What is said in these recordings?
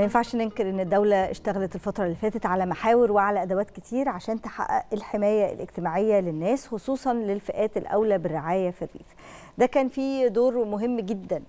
ما ينفعش ننكر ان الدوله اشتغلت الفتره اللي فاتت على محاور وعلى ادوات كتير عشان تحقق الحمايه الاجتماعيه للناس خصوصا للفئات الاولى بالرعايه في الريف ده كان فيه دور مهم جدا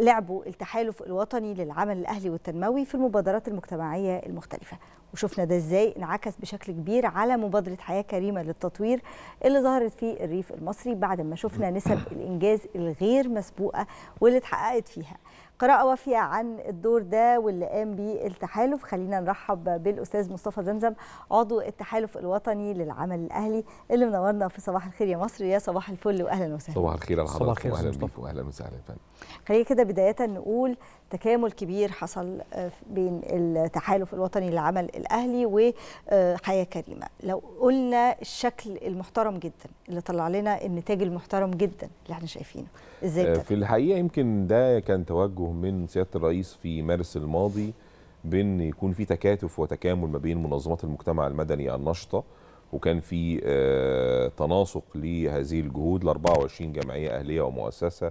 لعبه التحالف الوطني للعمل الاهلي والتنموي في المبادرات المجتمعيه المختلفه وشفنا ده ازاي انعكس بشكل كبير على مبادره حياه كريمه للتطوير اللي ظهرت في الريف المصري بعد ما شفنا نسب الانجاز الغير مسبوقه واللي اتحققت فيها قراءة وافية عن الدور ده واللي قام به التحالف خلينا نرحب بالأستاذ مصطفى زمزم عضو التحالف الوطني للعمل الأهلي اللي منورنا في صباح الخير يا مصر يا صباح الفل وأهلا وسهلا صباح الخير على حضرتك وأهلا بيك وأهلا وسهلا خلينا كده بداية نقول تكامل كبير حصل آه، بين التحالف الوطني للعمل الاهلي وحياه آه، كريمه لو قلنا الشكل المحترم جدا اللي طلع لنا النتاج المحترم جدا اللي احنا شايفينه ازاي آه، في الحقيقه يمكن ده كان توجه من سياده الرئيس في مارس الماضي بان يكون في تكاتف وتكامل ما بين منظمات المجتمع المدني النشطه وكان في تناسق لهذه الجهود ل 24 جمعيه اهليه ومؤسسه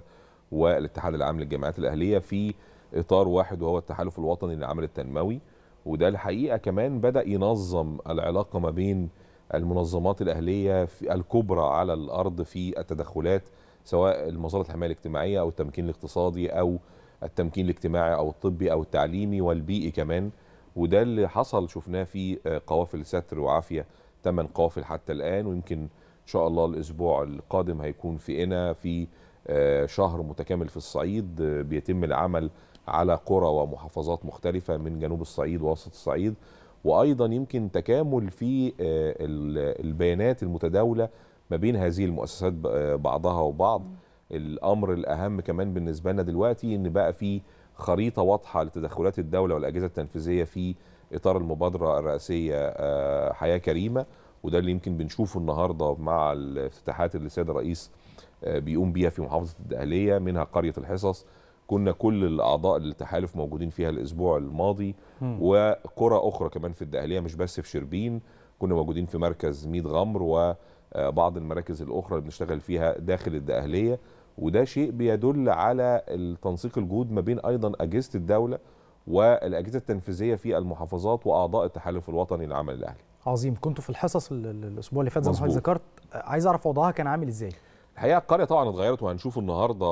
والاتحاد العام للجامعات الاهليه في اطار واحد وهو التحالف الوطني للعمل التنموي وده الحقيقه كمان بدا ينظم العلاقه ما بين المنظمات الاهليه في الكبرى على الارض في التدخلات سواء المصالح الحمايه الاجتماعيه او التمكين الاقتصادي او التمكين الاجتماعي او الطبي او التعليمي والبيئي كمان وده اللي حصل شفناه في آه، قوافل ستر وعافيه ثمان قوافل حتى الان ويمكن ان شاء الله الاسبوع القادم هيكون في انا في آه، شهر متكامل في الصعيد آه، بيتم العمل على قرى ومحافظات مختلفة من جنوب الصعيد ووسط الصعيد وأيضا يمكن تكامل في آه، البيانات المتداولة ما بين هذه المؤسسات آه، بعضها وبعض الأمر الأهم كمان بالنسبة لنا دلوقتي إن بقى في خريطة واضحة لتدخلات الدولة والأجهزة التنفيذية في إطار المبادرة الرئاسية آه، حياة كريمة وده اللي يمكن بنشوفه النهارده مع الافتتاحات اللي السيد الرئيس بيقوم بيها في محافظه الدقهليه منها قريه الحصص كنا كل الاعضاء للتحالف موجودين فيها الاسبوع الماضي وقرى اخرى كمان في الدقهليه مش بس في شربين كنا موجودين في مركز ميد غمر وبعض آه، المراكز الاخرى اللي بنشتغل فيها داخل الدقهليه وده شيء بيدل على التنسيق الجود ما بين ايضا اجهزه الدوله والاجهزه التنفيذيه في المحافظات واعضاء التحالف الوطني للعمل الاهلي. عظيم كنتوا في الحصص الاسبوع اللي فات زي ما حضرتك ذكرت عايز اعرف وضعها كان عامل ازاي؟ الحقيقه القريه طبعا اتغيرت وهنشوف النهارده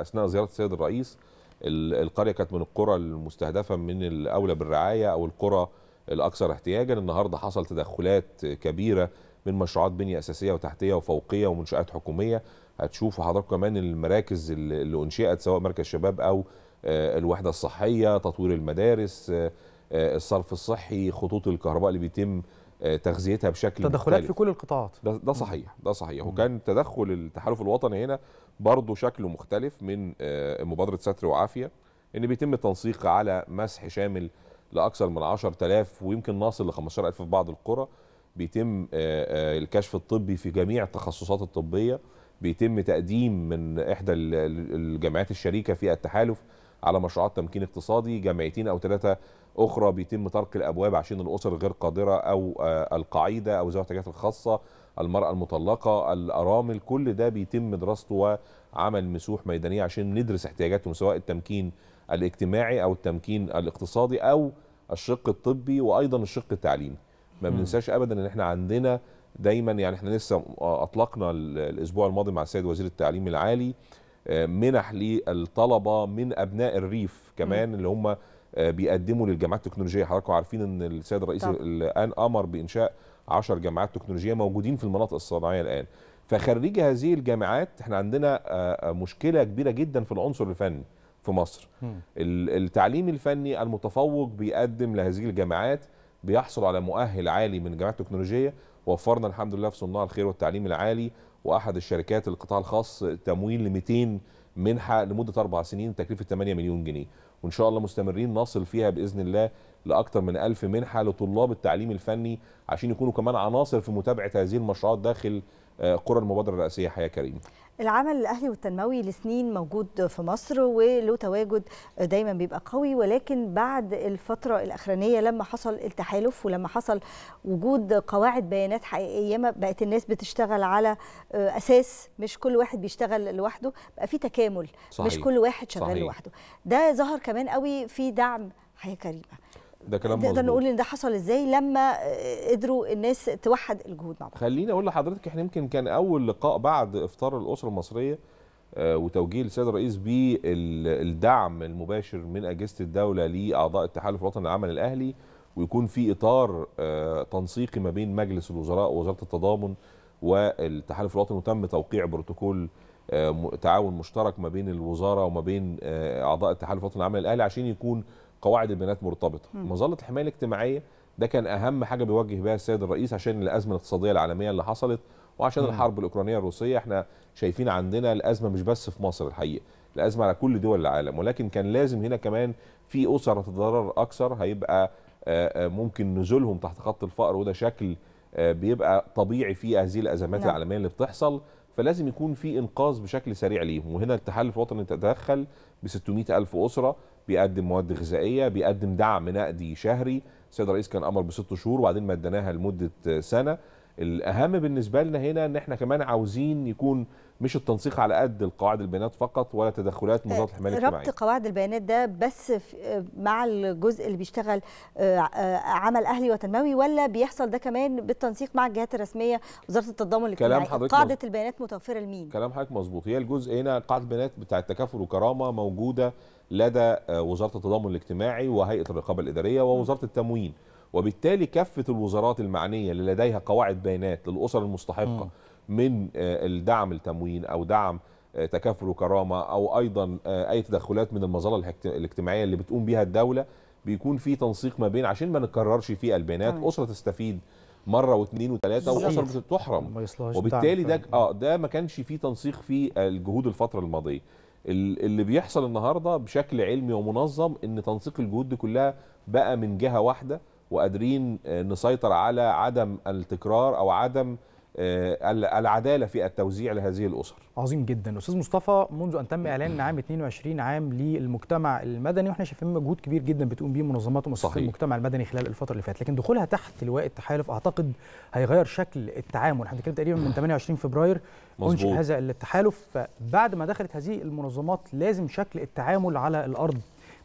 اثناء زياره السيد الرئيس القريه كانت من القرى المستهدفه من الاولى بالرعايه او القرى الاكثر احتياجا النهارده حصل تدخلات كبيره من مشروعات بنيه اساسيه وتحتيه وفوقيه ومنشات حكوميه هتشوفوا حضراتكم كمان المراكز اللي انشئت سواء مركز شباب او آه، الوحده الصحيه تطوير المدارس آه، آه، الصرف الصحي خطوط الكهرباء اللي بيتم آه، تغذيتها بشكل تدخلات مختلف. في كل القطاعات ده, ده صحيح ده صحيح وكان تدخل التحالف الوطني هنا برضه شكله مختلف من آه، مبادره ستر وعافيه ان بيتم التنسيق على مسح شامل لاكثر من 10000 ويمكن ناصل ل 15000 في بعض القرى بيتم آه، الكشف الطبي في جميع التخصصات الطبيه بيتم تقديم من احدى الجامعات الشريكه في التحالف على مشروعات تمكين اقتصادي جامعتين أو ثلاثة أخرى بيتم طرق الأبواب عشان الأسر الغير قادرة أو آه، القاعدة أو ذوي الاحتياجات الخاصة المرأة المطلقة الأرامل كل ده بيتم دراسته وعمل مسوح ميدانية عشان ندرس احتياجاتهم سواء التمكين الاجتماعي أو التمكين الاقتصادي أو الشق الطبي وأيضا الشق التعليمي ما بننساش أبدا أن احنا عندنا دايما يعني احنا لسه آه، أطلقنا الأسبوع الماضي مع السيد وزير التعليم العالي آه، منح للطلبه من ابناء الريف كمان اللي هم آه، بيقدموا للجامعات التكنولوجيه حضراتكم عارفين ان السيد الرئيس طبعا. الان امر بانشاء 10 جامعات تكنولوجيه موجودين في المناطق الصناعيه الان فخريجي هذه الجامعات احنا عندنا آه، مشكله كبيره جدا في العنصر الفني في مصر التعليم الفني المتفوق بيقدم لهذه الجامعات بيحصل على مؤهل عالي من جامعات تكنولوجيه وفرنا الحمد لله في صناع الخير والتعليم العالي واحد الشركات القطاع الخاص تمويل ل 200 منحه لمده اربع سنين تكلفه 8 مليون جنيه وان شاء الله مستمرين نصل فيها باذن الله لاكثر من 1000 منحه لطلاب التعليم الفني عشان يكونوا كمان عناصر في متابعه هذه المشروعات داخل آه، قرى المبادره الرئاسيه حياه كريم العمل الاهلي والتنموي لسنين موجود في مصر وله تواجد دايما بيبقى قوي ولكن بعد الفتره الاخرانيه لما حصل التحالف ولما حصل وجود قواعد بيانات حقيقيه بقت الناس بتشتغل على آه، اساس مش كل واحد بيشتغل لوحده بقى في تكامل صحيح. مش كل واحد شغال صحيح. لوحده ده ظهر كمان قوي في دعم حياه كريمه ده كلام نقدر نقول ان ده حصل ازاي لما آه، قدروا الناس توحد الجهود مع بعض خليني اقول لحضرتك احنا يمكن كان اول لقاء بعد افطار الاسره المصريه آه، وتوجيه السيد الرئيس بالدعم المباشر من اجهزه الدوله لاعضاء التحالف الوطني للعمل الاهلي ويكون في اطار آه، تنسيقي ما بين مجلس الوزراء ووزاره التضامن والتحالف الوطني وتم توقيع بروتوكول تعاون مشترك ما بين الوزاره وما بين اعضاء التحالف الوطني للعمل الاهلي عشان يكون قواعد البيانات مرتبطه مظله الحمايه الاجتماعيه ده كان اهم حاجه بيوجه بها السيد الرئيس عشان الازمه الاقتصاديه العالميه اللي حصلت وعشان مم. الحرب الاوكرانيه الروسيه احنا شايفين عندنا الازمه مش بس في مصر الحقيقه الازمه على كل دول العالم ولكن كان لازم هنا كمان في اسر تتضرر اكثر هيبقى آه، آه، ممكن نزولهم تحت خط الفقر وده شكل آه، بيبقى طبيعي في هذه الازمات نعم. العالميه اللي بتحصل فلازم يكون في انقاذ بشكل سريع ليهم وهنا التحالف الوطني تدخل ب 600 الف اسره بيقدم مواد غذائيه بيقدم دعم نقدي شهري السيد الرئيس كان امر بست شهور وبعدين مدناها لمده سنه الاهم بالنسبه لنا هنا ان احنا كمان عاوزين يكون مش التنسيق على قد القواعد البيانات فقط ولا تدخلات منظمه الحمايه الاجتماعيه آه، ربط قواعد البيانات ده بس آه، مع الجزء اللي بيشتغل آه، عمل اهلي وتنموي ولا بيحصل ده كمان بالتنسيق مع الجهات الرسميه وزاره التضامن الاجتماعي قاعده مز... البيانات متوفره لمين كلام حضرتك مظبوط هي الجزء هنا قاعده البيانات بتاع التكافل وكرامه موجوده لدى وزاره التضامن الاجتماعي وهيئه الرقابه الاداريه ووزاره التموين وبالتالي كافة الوزارات المعنية اللي لديها قواعد بيانات للأسر المستحقة م. من آه، الدعم التموين أو دعم آه، تكافل وكرامة أو أيضا آه، أي تدخلات من المظلة الاجتماعية اللي بتقوم بها الدولة بيكون في تنسيق ما بين عشان ما نكررش فيه البيانات طيب. أسرة تستفيد مرة واثنين وثلاثة وأسر بتتحرم وبالتالي ده آه ده ما كانش في تنسيق في الجهود الفترة الماضية اللي بيحصل النهارده بشكل علمي ومنظم ان تنسيق الجهود دي كلها بقى من جهه واحده وقادرين آه، نسيطر على عدم التكرار او عدم آه، العداله في التوزيع لهذه الاسر. عظيم جدا، استاذ مصطفى منذ ان تم اعلان عام 22 عام للمجتمع المدني واحنا شايفين مجهود كبير جدا بتقوم به منظمات ومؤسسات المجتمع المدني خلال الفتره اللي فاتت، لكن دخولها تحت لواء التحالف اعتقد هيغير شكل التعامل، احنا بنتكلم تقريبا من 28 فبراير انشئ هذا التحالف، فبعد ما دخلت هذه المنظمات لازم شكل التعامل على الارض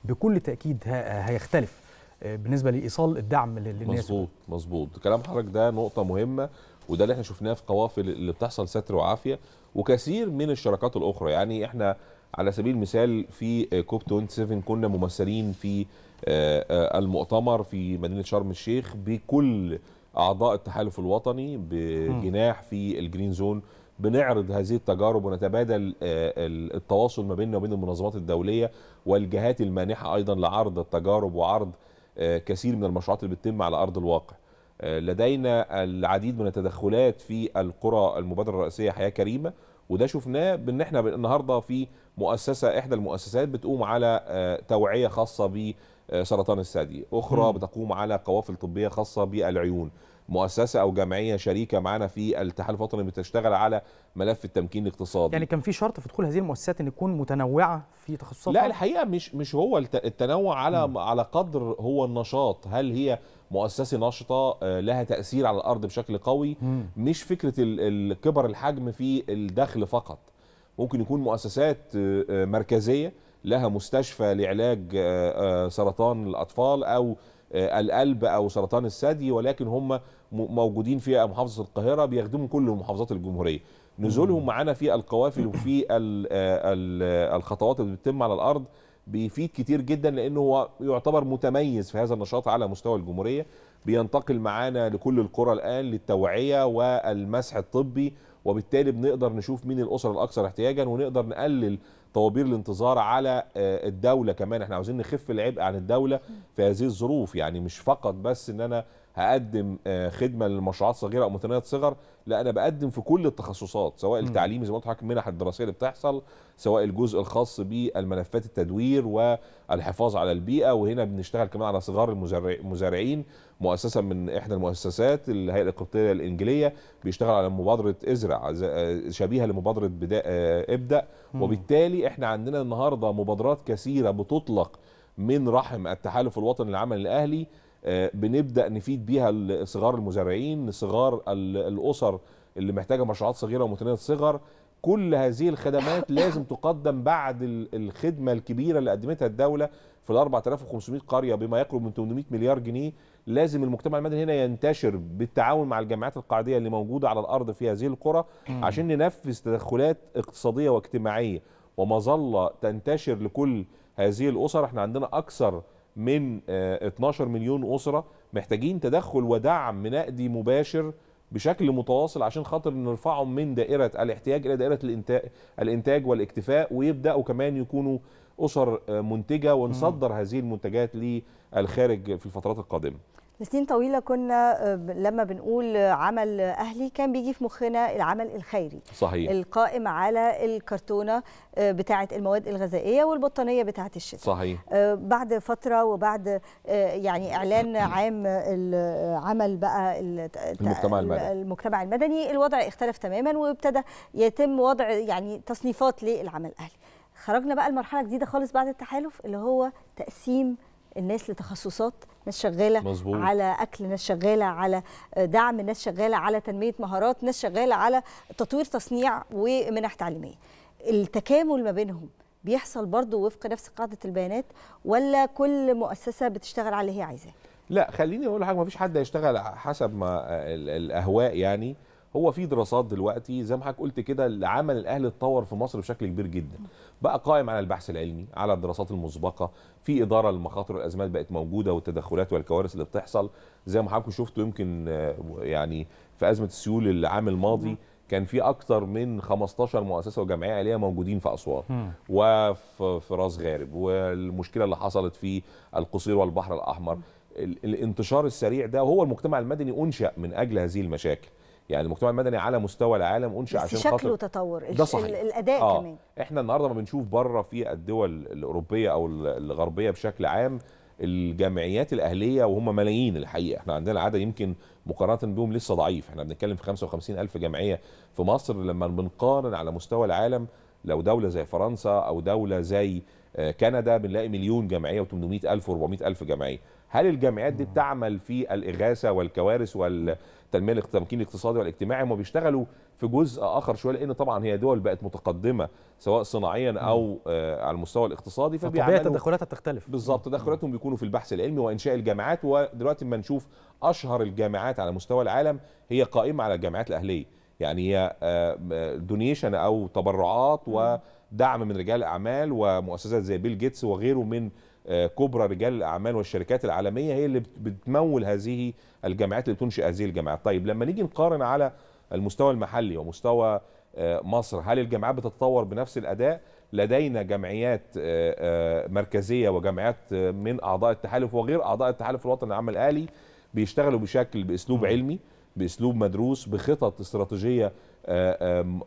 بكل تاكيد هيختلف. بالنسبه لايصال الدعم للناس مظبوط مظبوط كلام حضرتك ده نقطه مهمه وده اللي احنا شفناه في قوافل اللي بتحصل ستر وعافيه وكثير من الشراكات الاخرى يعني احنا على سبيل المثال في كوب 27 كنا ممثلين في آه، آه، المؤتمر في مدينه شرم الشيخ بكل اعضاء التحالف الوطني بجناح في الجرين زون بنعرض هذه التجارب ونتبادل آه، التواصل ما بيننا وبين المنظمات الدوليه والجهات المانحه ايضا لعرض التجارب وعرض آه، كثير من المشروعات اللي بتتم على ارض الواقع آه، لدينا العديد من التدخلات في القرى المبادره الرئيسيه حياه كريمه وده شفناه بان احنا النهارده في مؤسسه احدى المؤسسات بتقوم على آه، توعيه خاصه بسرطان الثدي اخرى بتقوم على قوافل طبيه خاصه بالعيون مؤسسه او جمعيه شريكه معانا في الاتحاد الوطني بتشتغل على ملف التمكين الاقتصادي يعني كان في شرط في دخول هذه المؤسسات ان تكون متنوعه في تخصصاتها لا الحقيقه مش مش هو التنوع على م. على قدر هو النشاط هل هي مؤسسه نشطه آه، لها تاثير على الارض بشكل قوي م. مش فكره الكبر الحجم في الدخل فقط ممكن يكون مؤسسات آه، آه، مركزيه لها مستشفى لعلاج سرطان الاطفال او آه، القلب او سرطان الثدي ولكن هم موجودين في محافظه القاهره بيخدموا كل محافظات الجمهوريه نزولهم معانا في القوافل وفي آه، آه، الخطوات اللي بتتم على الارض بيفيد كتير جدا لانه هو يعتبر متميز في هذا النشاط على مستوى الجمهوريه بينتقل معانا لكل القرى الان للتوعيه والمسح الطبي وبالتالي بنقدر نشوف مين الاسر الاكثر احتياجا ونقدر نقلل طوابير الانتظار على آه، الدوله كمان احنا عاوزين نخف العبء عن الدوله في هذه الظروف يعني مش فقط بس ان انا هقدم آه، خدمه للمشروعات الصغيره او متناهيه الصغر لا انا بقدم في كل التخصصات سواء التعليم زي ما قلت لحضرتك المنح الدراسيه اللي بتحصل سواء الجزء الخاص بالملفات التدوير والحفاظ على البيئه وهنا بنشتغل كمان على صغار المزارعين مؤسسه من احدى المؤسسات الهيئه القبطيه الانجيليه بيشتغل على مبادره ازرع آه، آه، شبيهه لمبادره بدا ابدا وبالتالي احنا عندنا النهارده مبادرات كثيره بتطلق من رحم التحالف الوطني للعمل الاهلي بنبدا نفيد بيها صغار المزارعين صغار الاسر اللي محتاجه مشروعات صغيره ومتناهيه الصغر كل هذه الخدمات لازم تقدم بعد الخدمه الكبيره اللي قدمتها الدوله في ال 4500 قريه بما يقرب من 800 مليار جنيه لازم المجتمع المدني هنا ينتشر بالتعاون مع الجمعيات القاعديه اللي موجوده على الارض في هذه القرى عشان ننفذ تدخلات اقتصاديه واجتماعيه ومظله تنتشر لكل هذه الاسر احنا عندنا اكثر من 12 آه، مليون اسره محتاجين تدخل ودعم نقدي مباشر بشكل متواصل عشان خاطر نرفعهم من دائره الاحتياج الى دائره الانتاج الانتاج والاكتفاء ويبداوا كمان يكونوا اسر آه، منتجه ونصدر هذه المنتجات للخارج في الفترات القادمه. سنين طويله كنا آه، لما بنقول عمل اهلي كان بيجي في مخنا العمل الخيري صحيح القائم على الكرتونه آه، بتاعه المواد الغذائيه والبطانيه بتاعه الشتاء صحيح آه، بعد فتره وبعد يعني اعلان عام العمل بقى المجتمع المدني المجتمع المدني الوضع اختلف تماما وابتدى يتم وضع يعني تصنيفات للعمل الاهلي خرجنا بقى لمرحله جديده خالص بعد التحالف اللي هو تقسيم الناس لتخصصات ناس شغاله مزبوط. على اكل ناس شغاله على دعم ناس شغاله على تنميه مهارات ناس شغاله على تطوير تصنيع ومنح تعليميه التكامل ما بينهم بيحصل برضه وفق نفس قاعده البيانات ولا كل مؤسسه بتشتغل على اللي هي عايزاه لا خليني اقول حاجه ما فيش حد هيشتغل حسب ما الاهواء يعني هو في دراسات دلوقتي زي ما حضرتك قلت كده العمل الاهلي اتطور في مصر بشكل كبير جدا بقى قائم على البحث العلمي على الدراسات المسبقه في اداره لمخاطر والازمات بقت موجوده والتدخلات والكوارث اللي بتحصل زي ما حضراتكم شفتوا يمكن آه، يعني في ازمه السيول العام الماضي كان في اكثر من 15 مؤسسه وجمعيه اهليه موجودين في اسوان وفي راس غارب والمشكله اللي حصلت في القصير والبحر الاحمر الانتشار السريع ده وهو المجتمع المدني انشا من اجل هذه المشاكل يعني المجتمع المدني على مستوى العالم انشا عشان خاطر شكله تطور ده صحيح. الاداء آه. كمان احنا النهارده ما بنشوف بره في الدول الاوروبيه او الغربيه بشكل عام الجمعيات الاهليه وهم ملايين الحقيقه احنا عندنا العدد يمكن مقارنه بهم لسه ضعيف احنا بنتكلم في 55 الف جمعيه في مصر لما بنقارن على مستوى العالم لو دوله زي فرنسا او دوله زي آه، كندا بنلاقي مليون جمعيه و800 الف و400 الف جمعيه هل الجامعات دي بتعمل في الاغاثه والكوارث والتنميه التمكين الاقتصادي والاجتماعي هم بيشتغلوا في جزء اخر شويه لان طبعا هي دول بقت متقدمه سواء صناعيا او آه، على المستوى الاقتصادي فبيعملوا طبيعه تدخلاتها تختلف بالظبط تدخلاتهم بيكونوا في البحث العلمي وانشاء الجامعات ودلوقتي ما نشوف اشهر الجامعات على مستوى العالم هي قائمه على الجامعات الاهليه يعني هي دونيشن آه، آه، او تبرعات ودعم من رجال اعمال ومؤسسات زي بيل جيتس وغيره من آه، كبرى رجال الاعمال والشركات العالميه هي اللي بتمول هذه الجامعات اللي بتنشئ هذه الجامعات طيب لما نيجي نقارن على المستوى المحلي ومستوى آه، مصر هل الجامعات بتتطور بنفس الاداء لدينا جمعيات آه، مركزيه وجمعيات من اعضاء التحالف وغير اعضاء التحالف الوطني العام الاهلي بيشتغلوا بشكل باسلوب علمي باسلوب مدروس بخطط استراتيجيه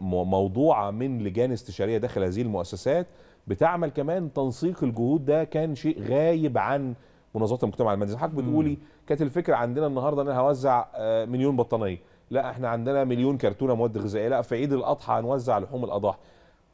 موضوعه من لجان استشاريه داخل هذه المؤسسات بتعمل كمان تنسيق الجهود ده كان شيء غايب عن منظمات المجتمع المدني حضرتك بتقولي كانت الفكره عندنا النهارده ان انا هوزع آه، مليون بطانيه لا احنا عندنا مليون كرتونه مواد غذائيه لا في عيد الاضحى هنوزع لحوم الاضاحي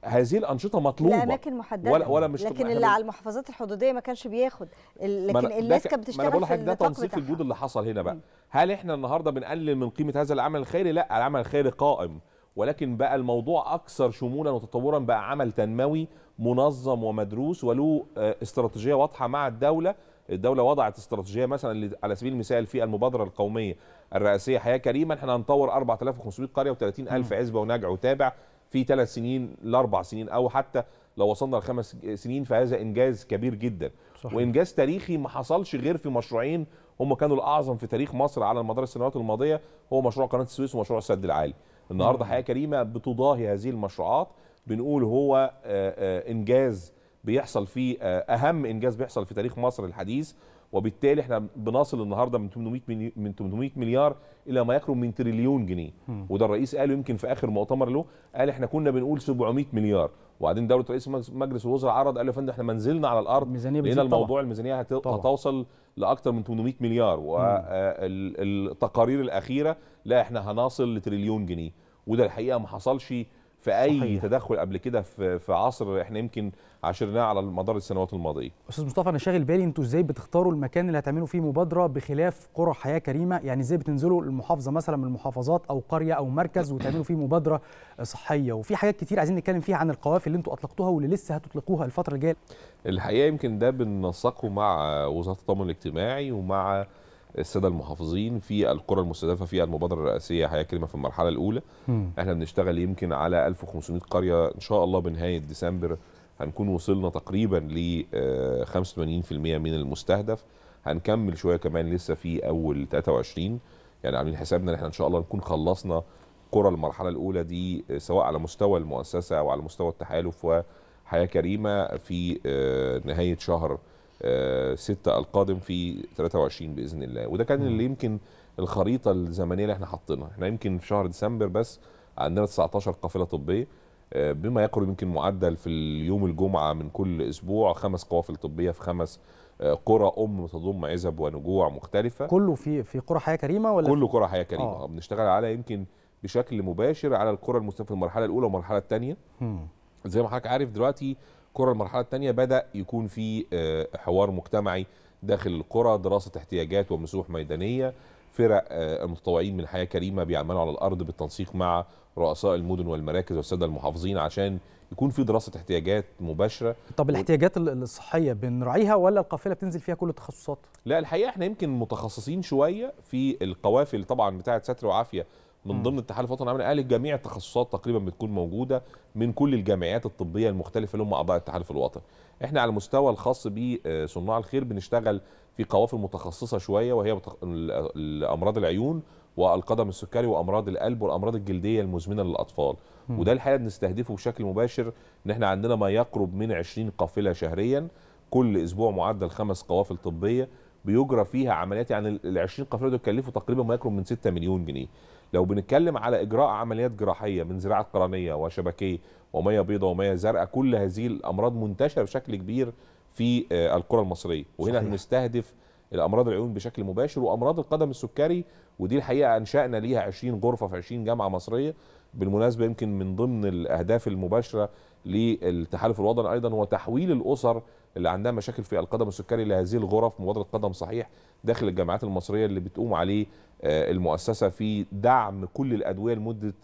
هذه الانشطه مطلوبه لاماكن محدده ولا, ولا مش لكن اللي على المحافظات الحدوديه ما كانش بياخد لكن الناس كانت بتشتغل في لك ده تنسيق الجهود اللي حصل هنا بقى م. هل احنا النهارده بنقلل من قيمه هذا العمل الخيري لا العمل الخيري قائم ولكن بقى الموضوع اكثر شمولا وتطورا بقى عمل تنموي منظم ومدروس وله آه، استراتيجيه واضحه مع الدوله الدوله وضعت استراتيجيه مثلا على سبيل المثال في المبادره القوميه الرئاسيه حياه كريمه احنا هنطور 4500 قريه و30000 عزبه ونجع وتابع في ثلاث سنين لاربع سنين او حتى لو وصلنا لخمس سنين فهذا انجاز كبير جدا صحيح. وانجاز تاريخي ما حصلش غير في مشروعين هم كانوا الاعظم في تاريخ مصر على مدار السنوات الماضيه هو مشروع قناه السويس ومشروع السد العالي النهارده حياه كريمه بتضاهي هذه المشروعات بنقول هو آه، آه، انجاز بيحصل فيه آه، اهم انجاز بيحصل في تاريخ مصر الحديث وبالتالي احنا بنصل النهارده من 800 من 800 مليار الى ما يقرب من تريليون جنيه وده الرئيس قاله يمكن في اخر مؤتمر له قال احنا كنا بنقول 700 مليار وبعدين دوله رئيس مجلس الوزراء عرض قال له يا فندم احنا منزلنا على الارض لان الموضوع طبعا. الميزانيه هت... هتوصل لاكثر من 800 مليار والتقارير الاخيره لا احنا هنصل لتريليون جنيه وده الحقيقه ما حصلش في اي صحيح. تدخل قبل كده في في عصر احنا يمكن عاشرناه على مدار السنوات الماضيه. استاذ مصطفى انا شاغل بالي انتوا ازاي بتختاروا المكان اللي هتعملوا فيه مبادره بخلاف قرى حياه كريمه، يعني ازاي بتنزلوا المحافظه مثلا من المحافظات او قريه او مركز وتعملوا فيه مبادره صحيه، وفي حاجات كتير عايزين نتكلم فيها عن القوافل اللي انتوا اطلقتوها واللي لسه هتطلقوها الفتره الجايه. الحقيقه يمكن ده بننسقه مع وزاره التضامن الاجتماعي ومع الساده المحافظين في القرى المستهدفه في المبادره الرئاسيه حياه كلمه في المرحله الاولى م. احنا بنشتغل يمكن على 1500 قريه ان شاء الله بنهايه ديسمبر هنكون وصلنا تقريبا ل 85% آه، من المستهدف هنكمل شويه كمان لسه في اول 23 يعني عاملين حسابنا ان احنا ان شاء الله نكون خلصنا قرى المرحله الاولى دي آه، سواء على مستوى المؤسسه او على مستوى التحالف وحياه كريمه في آه، نهايه شهر 6 آه، القادم في 23 باذن الله وده كان اللي يمكن الخريطه الزمنيه اللي احنا حاطينها احنا يمكن في شهر ديسمبر بس عندنا 19 قافله طبيه آه، بما يقرب يمكن معدل في اليوم الجمعه من كل اسبوع خمس قوافل طبيه في خمس آه، قرى ام تضم عزب ونجوع مختلفه كله في في قرى حياه كريمه ولا كله قرى حياه كريمه آه. بنشتغل على يمكن بشكل مباشر على القرى المستوى في المرحله الاولى والمرحله الثانيه زي ما حضرتك عارف دلوقتي الكره المرحله الثانيه بدا يكون في آه، حوار مجتمعي داخل القرى دراسه احتياجات ومسوح ميدانيه فرق آه، المتطوعين من حياه كريمه بيعملوا على الارض بالتنسيق مع رؤساء المدن والمراكز والساده المحافظين عشان يكون في دراسه احتياجات مباشره طب الاحتياجات الصحيه بنراعيها ولا القافله بتنزل فيها كل التخصصات لا الحقيقه احنا يمكن متخصصين شويه في القوافل طبعا بتاعه ستر وعافيه من ضمن اتحاد الوطني العملي قال جميع التخصصات تقريبا بتكون موجوده من كل الجمعيات الطبيه المختلفه اللي هم اعضاء التحالف الوطني. احنا على المستوى الخاص بصناع آه، الخير بنشتغل في قوافل متخصصه شويه وهي امراض العيون والقدم السكري وامراض القلب والامراض الجلديه المزمنه للاطفال م. وده الحقيقه بنستهدفه بشكل مباشر ان احنا عندنا ما يقرب من 20 قافله شهريا كل اسبوع معدل خمس قوافل طبيه بيجرى فيها عمليات يعني ال 20 قافله دول كلفوا تقريبا ما يقرب من 6 مليون جنيه لو بنتكلم على اجراء عمليات جراحيه من زراعه قرنيه وشبكيه وميه بيضاء وميه زرقاء كل هذه الامراض منتشره بشكل كبير في آه، القرى المصريه وهنا بنستهدف الامراض العيون بشكل مباشر وامراض القدم السكري ودي الحقيقه انشانا ليها 20 غرفه في 20 جامعه مصريه بالمناسبه يمكن من ضمن الاهداف المباشره للتحالف الوطني ايضا هو تحويل الاسر اللي عندها مشاكل في القدم السكري لهذه الغرف مبادره قدم صحيح داخل الجامعات المصريه اللي بتقوم عليه آه، المؤسسه في دعم كل الادويه لمده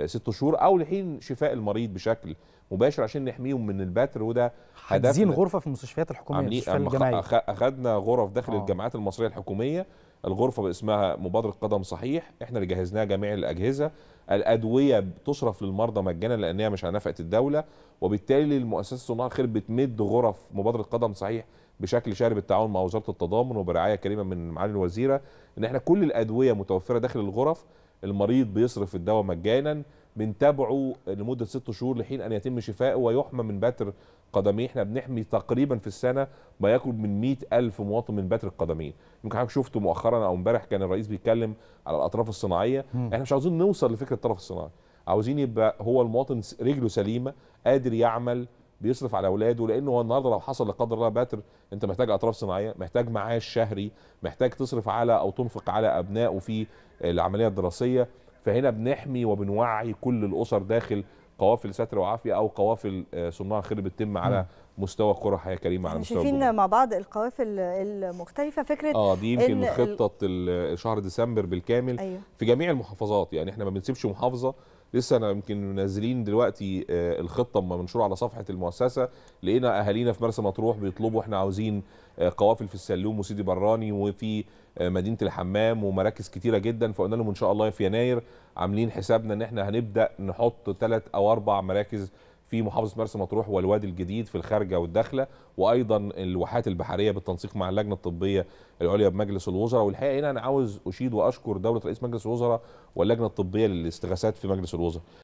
آه، ست شهور او لحين شفاء المريض بشكل مباشر عشان نحميهم من البتر وده حاجزين غرفه في المستشفيات الحكوميه المستشفيات الجامعيه اخذنا غرف داخل آه. الجامعات المصريه الحكوميه الغرفه باسمها مبادره قدم صحيح احنا اللي جهزناها جميع الاجهزه الادويه بتصرف للمرضى مجانا لانها مش على نفقه الدوله وبالتالي المؤسسه صناعه الخير بتمد غرف مبادره قدم صحيح بشكل شهري بالتعاون مع وزاره التضامن وبرعايه كريمه من معالي الوزيره ان احنا كل الادويه متوفره داخل الغرف المريض بيصرف الدواء مجانا بنتابعه لمده ست شهور لحين ان يتم شفائه ويحمى من بتر قدميه احنا بنحمي تقريبا في السنه ما يقرب من 100000 الف مواطن من بتر القدمين يمكن حضرتك شفته مؤخرا او امبارح كان الرئيس بيتكلم على الاطراف الصناعيه م. احنا مش عاوزين نوصل لفكره الطرف الصناعي عاوزين يبقى هو المواطن رجله سليمه قادر يعمل بيصرف على اولاده لانه هو النهارده لو حصل لا قدر الله باتر انت محتاج اطراف صناعيه محتاج معاش شهري محتاج تصرف على او تنفق على ابنائه في العمليه الدراسيه فهنا بنحمي وبنوعي كل الاسر داخل قوافل ستر وعافيه او قوافل آه، صناع خير بتتم على مستوى قرى حياه كريمه على مستوى شايفين مع بعض القوافل المختلفه فكره اه دي يمكن خطه شهر ديسمبر بالكامل أيوه. في جميع المحافظات يعني احنا ما بنسيبش محافظه لسه انا يمكن نازلين دلوقتي آه، الخطه اما منشوره على صفحه المؤسسه لقينا اهالينا في مرسى مطروح بيطلبوا احنا عاوزين آه، قوافل في السلوم وسيدي براني وفي آه، مدينه الحمام ومراكز كتيره جدا فقلنا لهم ان شاء الله في يناير عاملين حسابنا ان احنا هنبدا نحط ثلاث او اربع مراكز في محافظه مرسى مطروح والوادي الجديد في الخارجه والداخله وايضا الواحات البحريه بالتنسيق مع اللجنه الطبيه العليا بمجلس الوزراء والحقيقه هنا انا عاوز اشيد واشكر دوله رئيس مجلس الوزراء واللجنه الطبيه للاستغاثات في مجلس الوزراء